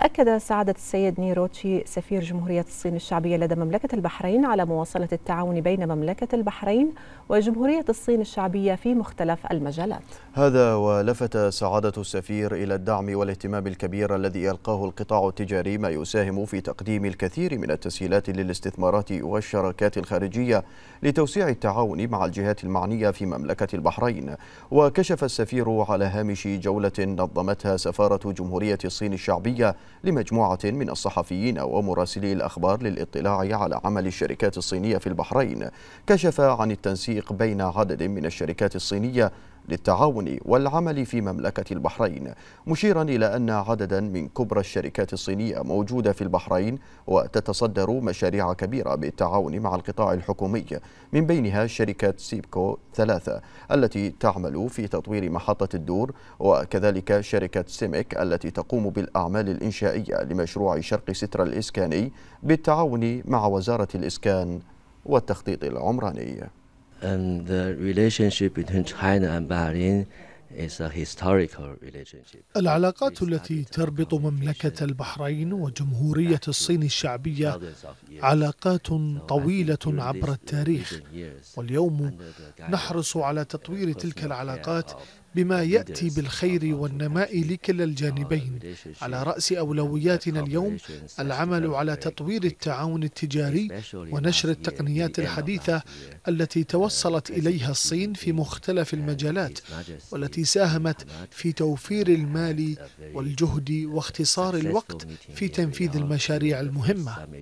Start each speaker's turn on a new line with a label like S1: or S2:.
S1: أكد سعادة السيد نيروتشي سفير جمهورية الصين الشعبية لدى مملكة البحرين على مواصلة التعاون بين مملكة البحرين وجمهورية الصين الشعبية في مختلف المجالات
S2: هذا ولفت سعادة السفير إلى الدعم والاهتمام الكبير الذي يلقاه القطاع التجاري ما يساهم في تقديم الكثير من التسهيلات للاستثمارات والشراكات الخارجية لتوسيع التعاون مع الجهات المعنية في مملكة البحرين وكشف السفير على هامش جولة نظمتها سفارة جمهورية الصين الشعبية لمجموعة من الصحفيين ومراسلي الأخبار للاطلاع على عمل الشركات الصينية في البحرين كشف عن التنسيق بين عدد من الشركات الصينية للتعاون والعمل في مملكة البحرين مشيرا إلى أن عددا من كبرى الشركات الصينية موجودة في البحرين وتتصدر مشاريع كبيرة بالتعاون مع القطاع الحكومي من بينها شركة سيبكو ثلاثة التي تعمل في تطوير محطة الدور وكذلك شركة سيميك التي تقوم بالأعمال الإنشائية لمشروع شرق سترة الإسكاني بالتعاون مع وزارة الإسكان والتخطيط العمراني And the relationship between China and Bahrain is a historical
S1: relationship.
S2: العلاقات
S3: التي تربط مملكة البحرين وجمهورية الصين الشعبية علاقات طويلة عبر التاريخ واليوم نحرص على تطوير تلك العلاقات بما يأتي بالخير والنماء لكلا الجانبين على رأس أولوياتنا اليوم العمل على تطوير التعاون التجاري ونشر التقنيات الحديثة التي uh, توصلت إليها الصين في مختلف المجالات والتي ساهمت في توفير المال والجهد واختصار الوقت في تنفيذ المشاريع المهمة